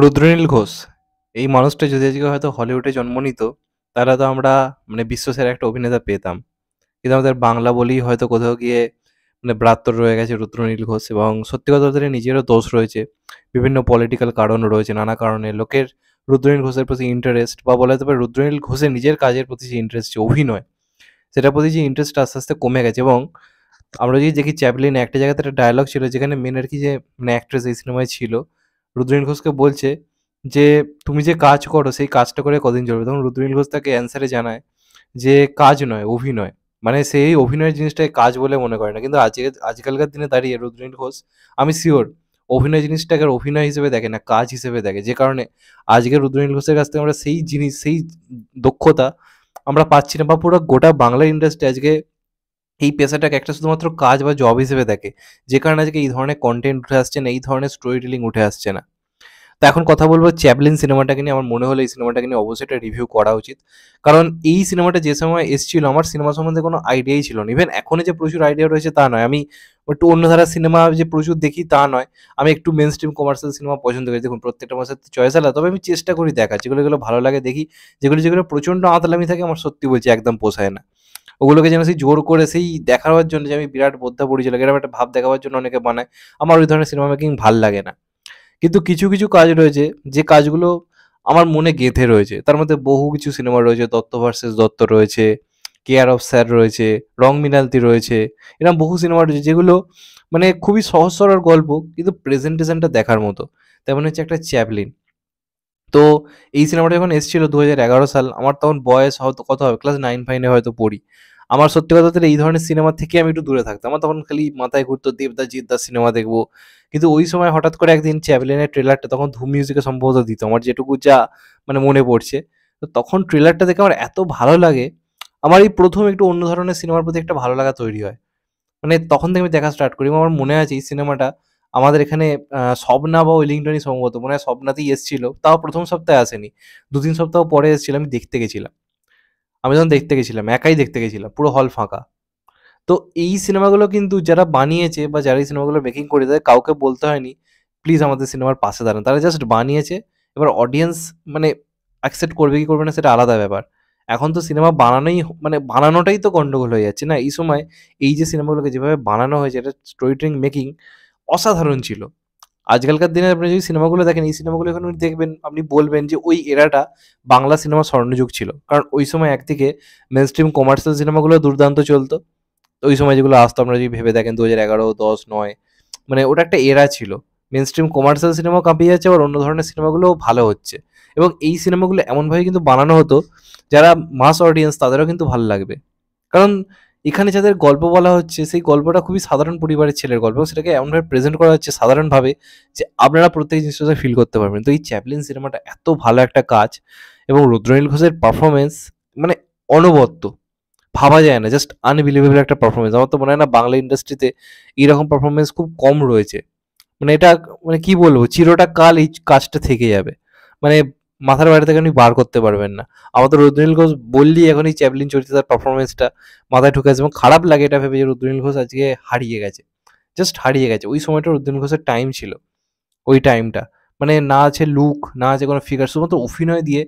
রুদ্রনীল ঘোষ এই মানুষটা যদি আজকে হয়তো হলিউডে জন্ম নিত তাহলে তো আমরা মানে বিশ্বসের একটা অভিনেতা পেতাম কিন্তু আমাদের বাংলা বলেই হয়তো কোথাও গিয়ে মানে ব্রাত্তর রয়ে গেছে রুদ্রনীল ঘোষ এবং সত্যি কথা বলতে নিজেরও দোষ রয়েছে বিভিন্ন পলিটিক্যাল কারণ রয়েছে নানা কারণে লোকের রুদ্রনীল ঘোষের প্রতি ইন্টারেস্ট বা বলা যেতে পারে রুদ্রনীল ঘোষের নিজের কাজের প্রতি যে ইন্টারেস্ট যে অভিনয় সেটার প্রতি যে ইন্টারেস্ট আস্তে আস্তে কমে গেছে এবং আমরা যদি দেখি চ্যাপলিন একটা জায়গাতে একটা ডায়লগ ছিল যেখানে মেন আর কি যে মানে অ্যাক্ট্রেস এই সিনেমায় ছিল রুদ্রনীল ঘোষকে বলছে যে তুমি যে কাজ করো সেই কাজটা করে কদিন চলবে তখন রুদ্রনীল ঘোষ তাকে অ্যান্সারে জানায় যে কাজ নয় অভিনয় মানে সেই অভিনয়ের জিনিসটাই কাজ বলে মনে করে না কিন্তু আজকে আজকালকার দিনে দাঁড়িয়ে রুদ্রনীল ঘোষ আমি শিওর অভিনয় জিনিসটাকে অভিনয় হিসেবে দেখে না কাজ হিসেবে দেখে যে কারণে আজকে রুদ্রনীল ঘোষের কাছ থেকে আমরা সেই জিনিস সেই দক্ষতা আমরা পাচ্ছি না বা পুরো গোটা বাংলা ইন্ডাস্ট্রি আজকে এই পেশাটাকে একটা শুধুমাত্র কাজ বা জব হিসেবে দেখে যে কারণে আজকে এই ধরনের কন্টেন্ট উঠে আসছে না এই ধরনের স্টোরি টেলিং উঠে আসছে না তো এখন কথা বলবো চ্যাপলিন সিনেমাটাকে নিয়ে আমার মনে হলো এই সিনেমাটাকে নিয়ে অবশ্যই একটা রিভিউ করা উচিত কারণ এই সিনেমাটা যে সময় এসেছিল আমার সিনেমা সম্বন্ধে কোনো আইডিয়াই ছিল না ইভেন এখনও যে প্রচুর আইডিয়া রয়েছে তা নয় আমি একটু অন্য ধারার সিনেমা যে প্রচুর দেখি তা নয় আমি একটু মেন স্ট্রিম কমার্শিয়াল সিনেমা পছন্দ করি দেখুন প্রত্যেকটা মাসের চয়েস আলাদা তবে আমি চেষ্টা করি দেখা যেগুলো যেগুলো ভালো লাগে দেখি যেগুলো যেগুলো প্রচণ্ড আঁতলামি থাকে আমার সত্যি বলছি একদম পোষায় না ওগুলোকে যেন সেই জোর করে সেই দেখাবার জন্য যে আমি বিরাট বোদ্ধা পরিচালক এরকম একটা ভাব দেখাবার জন্য অনেকে বানায় আমার ওই ধরনের সিনেমা মেকিং ভাল লাগে না কিন্তু কিছু কিছু কাজ রয়েছে যে কাজগুলো আমার মনে গেঁথে রয়েছে তার মধ্যে বহু কিছু সিনেমা রয়েছে দত্ত ভার্সেস দত্ত রয়েছে কেয়ার অফ স্যার রয়েছে রং মিনালতি রয়েছে এরকম বহু সিনেমা রয়েছে যেগুলো মানে খুবই সহজ সরল গল্প কিন্তু প্রেজেন্টেশনটা দেখার মতো তেমন হচ্ছে একটা চ্যাপলিন তো এই সিনেমাটা যখন এসেছিল দু সাল আমার তখন বয়স হয়তো কত হবে ক্লাস নাইন ফাইনে হয়তো পড়ি আমার সত্যি কথা হচ্ছে এই ধরনের সিনেমা থেকে আমি একটু দূরে থাকতাম আমার তখন খালি মাথায় ঘুরতো দেবদা জিদ্দার সিনেমা দেখবো কিন্তু ওই সময় হঠাৎ করে একদিন চ্যাভেলিনের ট্রেলারটা তখন ধুম মিউজিকে সম্ভবত দিত আমার যেটুকু যা মানে মনে পড়ছে তো তখন ট্রেলারটা দেখে আমার এত ভালো লাগে আমার এই প্রথম একটু অন্য ধরনের সিনেমার প্রতি একটা ভালো লাগা তৈরি হয় মানে তখন থেকে আমি দেখা স্টার্ট করি আমার মনে আছে এই সিনেমাটা আমাদের এখানে সবনা বা ওয়েলিংটনই সম্ভবত মনে হয় সবনাতেই এসেছিল তাও প্রথম সপ্তাহে আসেনি দু তিন সপ্তাহ পরে এসেছিল আমি দেখতে গেছিলাম আমি যখন দেখতে গেছিলাম একাই দেখতে গেছিলাম পুরো হল ফাঁকা তো এই সিনেমাগুলো কিন্তু যারা বানিয়েছে বা যারা এই সিনেমাগুলো মেকিং করে দেয় কাউকে বলতে হয়নি প্লিজ আমাদের সিনেমার পাশে দাঁড়ান তারা জাস্ট বানিয়েছে এবার অডিয়েন্স মানে অ্যাকসেপ্ট করবে কি করবে না সেটা আলাদা ব্যাপার এখন তো সিনেমা বানানোই মানে বানানোটাই তো গন্ডগোল হয়ে যাচ্ছে না এই সময় এই যে সিনেমাগুলোকে যেভাবে বানানো হয়েছে এটা স্টোরি টেলিং মেকিং অসাধারণ ছিল আজকালকার দিনে আপনি যদি সিনেমাগুলো দেখেন এই সিনেমাগুলো এখন দেখবেন আপনি বলবেন যে ওই এরাটা বাংলা সিনেমা স্বর্ণযুগ ছিল কারণ ওই সময় একদিকে মেন স্ট্রিম কমার্শিয়াল সিনেমাগুলো দুর্দান্ত চলতো ওই সময় যেগুলো আসতো আপনারা যদি ভেবে দেখেন দু হাজার এগারো দশ নয় মানে ওটা একটা এরা ছিল মেন স্ট্রিম কমার্শিয়াল সিনেমা কাঁপিয়ে যাচ্ছে আবার অন্য ধরনের সিনেমাগুলোও ভালো হচ্ছে এবং এই সিনেমাগুলো এমনভাবে কিন্তু বানানো হতো যারা মাস অডিয়েন্স তাদেরও কিন্তু ভালো লাগবে কারণ এখানে যাদের গল্প বলা হচ্ছে সেই গল্পটা খুবই সাধারণ পরিবারের ছেলের গল্প সেটাকে এমনভাবে প্রেজেন্ট করা হচ্ছে সাধারণভাবে যে আপনারা প্রত্যেক জিনিসটা ফিল করতে পারবেন তো এই চ্যাপলিন সিনেমাটা এত ভালো একটা কাজ এবং রুদ্রনীল ঘোষের পারফরমেন্স মানে অনবদ্য ভাবা যায় না জাস্ট আনবিলিভেবল একটা পারফরমেন্স আমার তো মনে হয় না বাংলা ইন্ডাস্ট্রিতে এইরকম পারফরমেন্স খুব কম রয়েছে মানে এটা মানে কি বলবো চিরটা কাল এই কাজটা থেকে যাবে মানে মাথার বাইরে থেকে আপনি বার করতে পারবেন না আমাদের রুদ্রনীল ঘোষ বললি এখন এই চলছে চরিত্রে তার পারফরমেন্সটা মাথায় ঢুকে আছে এবং খারাপ লাগে এটা ভেবে যে রুদ্রনীল ঘোষ আজকে হারিয়ে গেছে জাস্ট হারিয়ে গেছে ওই সময়টা রুদ্রনীল ঘোষের টাইম ছিল ওই টাইমটা মানে না আছে লুক না আছে কোনো ফিগার শুধুমাত্র অভিনয় দিয়ে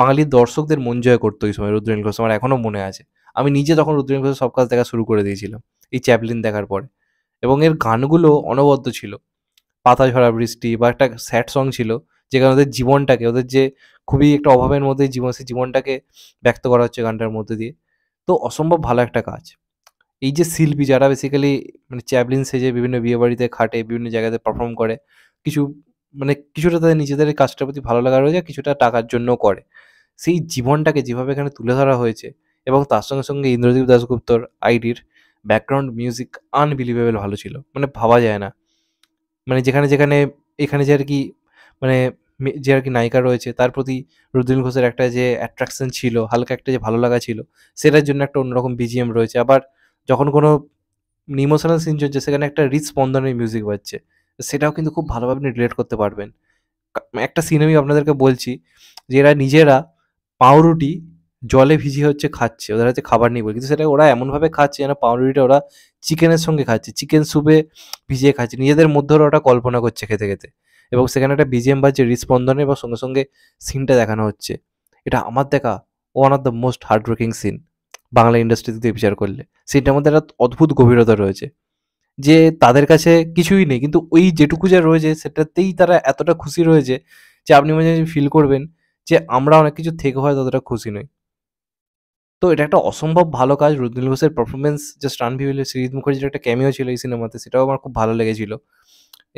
বাঙালির দর্শকদের মন জয় করতো ওই সময় রুদ্রনীল ঘোষ আমার এখনও মনে আছে আমি নিজে তখন রুদ্রনীল ঘোষের সব কাজ দেখা শুরু করে দিয়েছিলাম এই চ্যাপলিন দেখার পরে এবং এর গানগুলো অনবদ্য ছিল পাতা ঝরা বৃষ্টি বা একটা স্যাড সং ছিল যে কারণে ওদের জীবনটাকে ওদের যে খুবই একটা অভাবের মধ্যে জীবন সেই জীবনটাকে ব্যক্ত করা হচ্ছে গানটার মধ্যে দিয়ে তো অসম্ভব ভালো একটা কাজ এই যে শিল্পী যারা বেসিক্যালি মানে চ্যাভলিন সেজে বিভিন্ন বিয়েবাড়িতে খাটে বিভিন্ন জায়গাতে পারফর্ম করে কিছু মানে কিছুটা তাদের নিজেদের কাজটার প্রতি ভালো লাগা রয়েছে কিছুটা টাকার জন্য করে সেই জীবনটাকে যেভাবে এখানে তুলে ধরা হয়েছে এবং তার সঙ্গে সঙ্গে ইন্দ্রদীপ দাশগুপ্তর আইডির ব্যাকগ্রাউন্ড মিউজিক আনবিলিভেবল ভালো ছিল মানে ভাবা যায় না মানে যেখানে যেখানে এখানে যে আর কি মানে যে আর কি নায়িকা রয়েছে তার প্রতি রুদ্রিন ঘোষের একটা যে অ্যাট্রাকশন ছিল হালকা একটা যে ভালো লাগা ছিল সেটার জন্য একটা অন্যরকম বিজিএম রয়েছে আবার যখন কোনো ইমোশনাল সিন চলছে সেখানে একটা রিচ স্পন্দনের মিউজিক বাজছে সেটাও কিন্তু খুব ভালোভাবে আপনি রিলেট করতে পারবেন একটা সিন আমি আপনাদেরকে বলছি যে এরা নিজেরা পাউরুটি জলে ভিজিয়ে হচ্ছে খাচ্ছে ওদের হচ্ছে খাবার নেই বলে কিন্তু সেটা ওরা এমনভাবে খাচ্ছে যেন পাউরুটিটা ওরা চিকেনের সঙ্গে খাচ্ছে চিকেন স্যুপে ভিজিয়ে খাচ্ছে নিজেদের মধ্যে ওরা কল্পনা করছে খেতে খেতে এবং সেখানে একটা বিজিএম বাজছে হৃস্পন্দনে এবং সঙ্গে সঙ্গে সিনটা দেখানো হচ্ছে এটা আমার দেখা one of the most hardworking seen Bangla ইন্ডাস্ট্রিতে দিয়ে বিচার করলে সিনটার মধ্যে একটা অদ্ভুত গভীরতা রয়েছে যে তাদের কাছে কিছুই নেই কিন্তু ওই যেটুকু যা রয়েছে সেটাতেই তারা এতটা খুশি রয়েছে যে আপনি মাঝে ফিল করবেন যে আমরা অনেক কিছু থেকে হয় ততটা খুশি নই তো এটা একটা অসম্ভব ভালো কাজ রুদ্রুল ঘোষের পারফরমেন্স জাস্ট রানভিউলে সিরিজ মুখার্জির একটা ক্যামিও ছিল এই সিনেমাতে সেটাও আমার খুব ভালো লেগেছিলো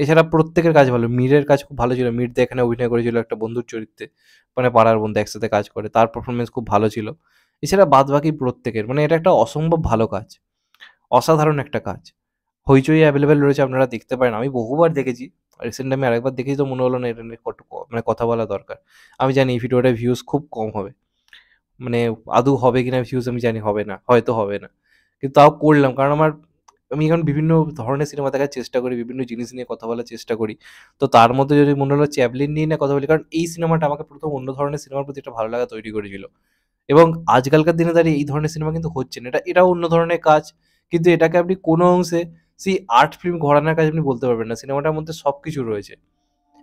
এছাড়া প্রত্যেকের কাজ ভালো মীরের কাজ খুব ভালো ছিল মীর এখানে অভিনয় করেছিল একটা বন্ধুর চরিত্রে মানে পাড়ার বন্ধু একসাথে কাজ করে তার পারফরমেন্স খুব ভালো ছিল এছাড়া বাদ বাকি প্রত্যেকের মানে এটা একটা অসম্ভব ভালো কাজ অসাধারণ একটা কাজ হইচই অ্যাভেলেবেল রয়েছে আপনারা দেখতে পারেন আমি বহুবার দেখেছি রিসেন্ট আমি আরেকবার দেখেছি তো মনে হলো না এটা নিয়ে কত মানে কথা বলা দরকার আমি জানি এই ভিডিওটা ভিউজ খুব কম হবে মানে আদৌ হবে কিনা ভিউজ আমি জানি হবে না হয়তো হবে না কিন্তু তাও করলাম কারণ আমার আমি এখন বিভিন্ন ধরনের সিনেমা দেখার চেষ্টা করি বিভিন্ন জিনিস নিয়ে কথা বলার চেষ্টা করি তো তার মধ্যে যদি মনে হলো চ্যাভলিন নিয়ে না কথা বলি কারণ এই সিনেমাটা আমাকে প্রথম অন্য ধরনের সিনেমার প্রতি একটা ভালো লাগা তৈরি করেছিল এবং আজকালকার দিনে দাঁড়িয়ে এই ধরনের সিনেমা কিন্তু হচ্ছে না এটা এটাও অন্য ধরনের কাজ কিন্তু এটাকে আপনি কোনো অংশে সেই আর্ট ফিল্ম ঘোরানোর কাজ আপনি বলতে পারবেন না সিনেমাটার মধ্যে সব কিছু রয়েছে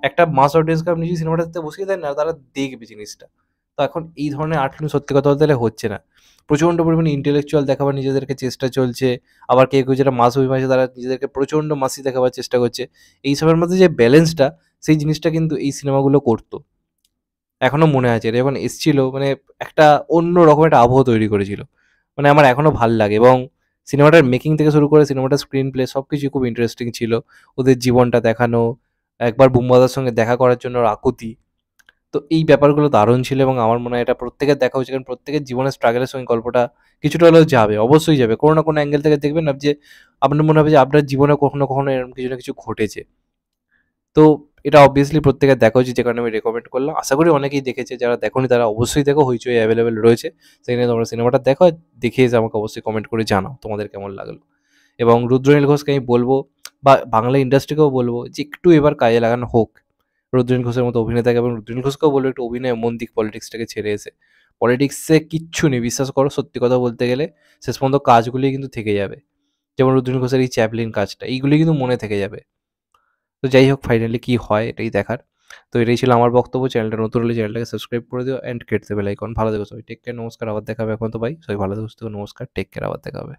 একটা মাস অডিয়েন্সকে আপনি যদি সিনেমাটাতে বসিয়ে দেন না তারা দেখবে জিনিসটা তো এখন এই ধরনের আটলুন সত্যি কথা বলতে গেলে হচ্ছে না প্রচণ্ড পরিমাণে ইন্টেলেকচুয়াল দেখাবার নিজেদেরকে চেষ্টা চলছে আবার কেউ কেউ যারা মাস অভিমাসে তারা নিজেদেরকে প্রচণ্ড মাসি দেখাবার চেষ্টা করছে এইসবের মধ্যে যে ব্যালেন্সটা সেই জিনিসটা কিন্তু এই সিনেমাগুলো করতো এখনও মনে আছে এটা যখন এসছিল মানে একটা অন্য রকম একটা আবহ তৈরি করেছিল মানে আমার এখনও ভাল লাগে এবং সিনেমাটার মেকিং থেকে শুরু করে সিনেমাটার স্ক্রিন প্লে সব কিছুই খুব ইন্টারেস্টিং ছিল ওদের জীবনটা দেখানো একবার বুম্বাদার সঙ্গে দেখা করার জন্য আকুতি তো এই ব্যাপারগুলো দারুণ ছিল এবং আমার মনে হয় এটা প্রত্যেকের দেখা উচিত কারণ প্রত্যেকের জীবনের স্ট্রাগলের সঙ্গে গল্পটা কিছুটা হলেও যাবে অবশ্যই যাবে কোনো না কোনো অ্যাঙ্গেল থেকে দেখবেন যে আপনার মনে হবে যে আপনার জীবনে কখনো কখনো এরকম কিছু না কিছু ঘটেছে তো এটা অবভিয়াসলি প্রত্যেকের দেখা উচিত যে কারণে আমি রেকমেন্ড করলাম আশা করি অনেকেই দেখেছে যারা দেখোনি তারা অবশ্যই দেখো হইচই অ্যাভেলেবেল রয়েছে সেখানে তোমরা সিনেমাটা দেখো দেখে এসে আমাকে অবশ্যই কমেন্ট করে জানাও তোমাদের কেমন লাগলো এবং রুদ্রনীল ঘোষকে আমি বলবো বা বাংলা ইন্ডাস্ট্রিকেও বলবো যে একটু এবার কাজে লাগানো হোক রুদ্রিন ঘোষের মতো অভিনেতাকে এবং রুদ্রিন ঘোষকেও বলবো একটু অভিনয় মন দিক পলিটিক্সটাকে ছেড়ে এসে পলিটিক্সে কিচ্ছু নেই বিশ্বাস করো সত্যি কথা বলতে গেলে শেষ পর্যন্ত কাজগুলি কিন্তু থেকে যাবে যেমন রুদ্রিন ঘোষের এই চ্যাপলিন কাজটা এইগুলি কিন্তু মনে থেকে যাবে তো যাই হোক ফাইনালি কি হয় এটাই দেখার তো এটাই ছিল আমার বক্তব্য চ্যানেলটা নতুন হলে চ্যানেলটাকে সাবস্ক্রাইব করে দিও অ্যান্ড কেটে বেলাইকন ভালো দেখো সবাই টেক কেয়ার নমস্কার আবার দেখাবে এখন তো ভাই সবাই ভালো দেখো নমস্কার টেক কেয়ার আবার দেখাবে